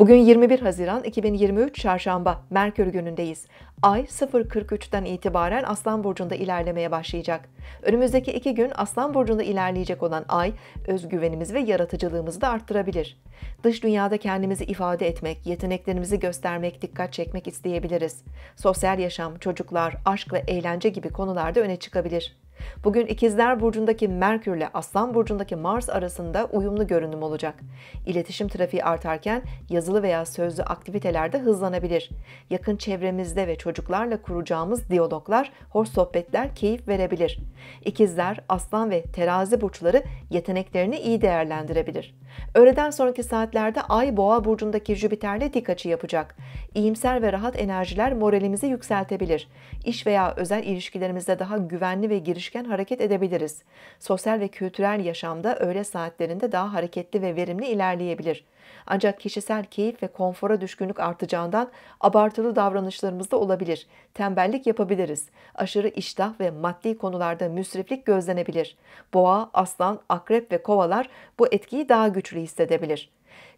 Bugün 21 Haziran 2023 Çarşamba Merkür günündeyiz. Ay 0.43'ten itibaren Aslan Burcu'nda ilerlemeye başlayacak. Önümüzdeki iki gün Aslan Burcu'nda ilerleyecek olan Ay, özgüvenimiz ve yaratıcılığımızı da arttırabilir. Dış dünyada kendimizi ifade etmek, yeteneklerimizi göstermek, dikkat çekmek isteyebiliriz. Sosyal yaşam, çocuklar, aşk ve eğlence gibi konularda öne çıkabilir. Bugün İkizler Burcu'ndaki Merkür ile Aslan Burcu'ndaki Mars arasında uyumlu görünüm olacak. İletişim trafiği artarken yazılı veya sözlü aktivitelerde hızlanabilir. Yakın çevremizde ve çocuklarla kuracağımız diyaloglar, hoş sohbetler keyif verebilir. İkizler, Aslan ve Terazi burçları yeteneklerini iyi değerlendirebilir. Öğleden sonraki saatlerde Ay Boğa burcundaki Jüpiter'le dik açı yapacak. İyimser ve rahat enerjiler moralimizi yükseltebilir. İş veya özel ilişkilerimizde daha güvenli ve girişimli çalışkan hareket edebiliriz. Sosyal ve kültürel yaşamda öğle saatlerinde daha hareketli ve verimli ilerleyebilir. Ancak kişisel keyif ve konfora düşkünlük artacağından abartılı davranışlarımızda olabilir. Tembellik yapabiliriz. Aşırı iştah ve maddi konularda müsriflik gözlenebilir. Boğa, aslan, akrep ve kovalar bu etkiyi daha güçlü hissedebilir.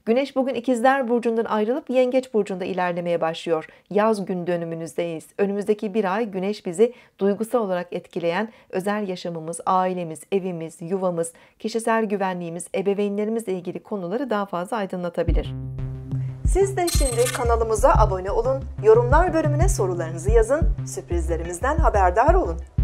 Güneş bugün ikizler burcundan ayrılıp yengeç burcunda ilerlemeye başlıyor. Yaz gün dönümünüzdeyiz. Önümüzdeki bir ay güneş bizi duygusal olarak etkileyen özel yaşamımız, ailemiz, evimiz, yuvamız, kişisel güvenliğimiz, ebeveynlerimizle ilgili konuları daha fazla aydınlatabilir. Siz de şimdi kanalımıza abone olun, yorumlar bölümüne sorularınızı yazın, sürprizlerimizden haberdar olun.